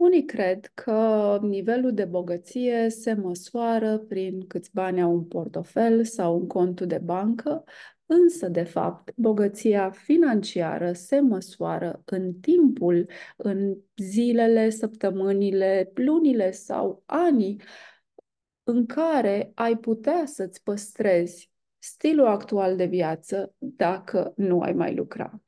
Unii cred că nivelul de bogăție se măsoară prin câți bani au un portofel sau un cont de bancă, însă, de fapt, bogăția financiară se măsoară în timpul, în zilele, săptămânile, lunile sau anii în care ai putea să-ți păstrezi stilul actual de viață dacă nu ai mai lucra.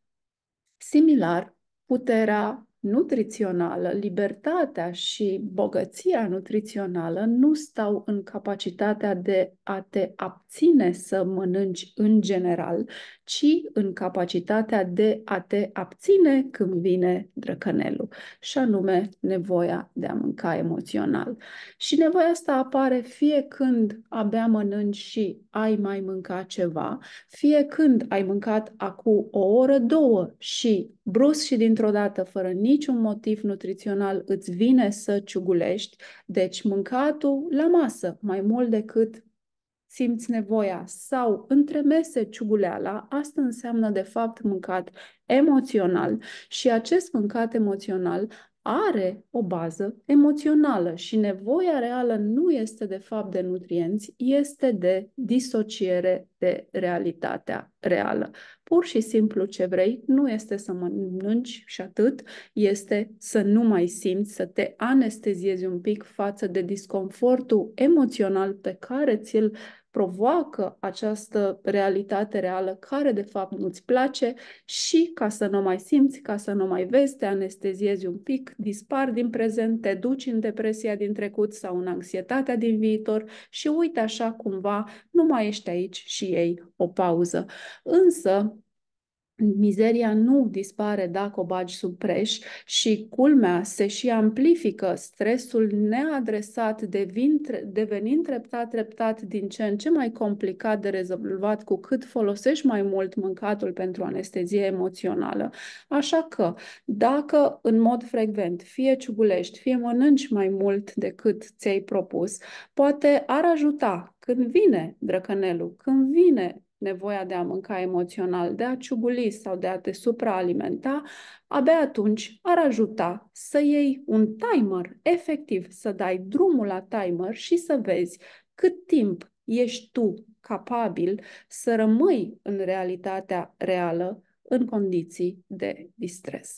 Similar, puterea nutrițională, libertatea și bogăția nutrițională nu stau în capacitatea de a te abține să mănânci în general, ci în capacitatea de a te abține când vine drăcănelul, și anume nevoia de a mânca emoțional. Și nevoia asta apare fie când abia mănânci și ai mai mâncat ceva, fie când ai mâncat acum o oră, două și brusc și dintr-o dată, fără niciun motiv nutrițional, îți vine să ciugulești, deci mâncatul la masă, mai mult decât simți nevoia sau între mese ciuguleala, asta înseamnă de fapt mâncat emoțional și acest mâncat emoțional are o bază emoțională și nevoia reală nu este de fapt de nutrienți, este de disociere de realitatea reală. Pur și simplu ce vrei nu este să mănânci și atât, este să nu mai simți, să te anesteziezi un pic față de disconfortul emoțional pe care ți-l provoacă această realitate reală care de fapt nu-ți place și ca să nu mai simți, ca să nu mai vezi, te anesteziezi un pic, dispar din prezent, te duci în depresia din trecut sau în anxietatea din viitor și uite așa cumva, nu mai ești aici și ei o pauză. Însă, mizeria nu dispare dacă o bagi sub preș și culmea se și amplifică, stresul neadresat devin, devenind treptat treptat din ce în ce mai complicat de rezolvat cu cât folosești mai mult mâncatul pentru anestezie emoțională. Așa că dacă în mod frecvent fie ciugulești, fie mănânci mai mult decât ți-ai propus, poate ar ajuta când vine drăcănelul, când vine nevoia de a mânca emoțional, de a ciubuli sau de a te supraalimenta, abia atunci ar ajuta să iei un timer, efectiv, să dai drumul la timer și să vezi cât timp ești tu capabil să rămâi în realitatea reală în condiții de distres.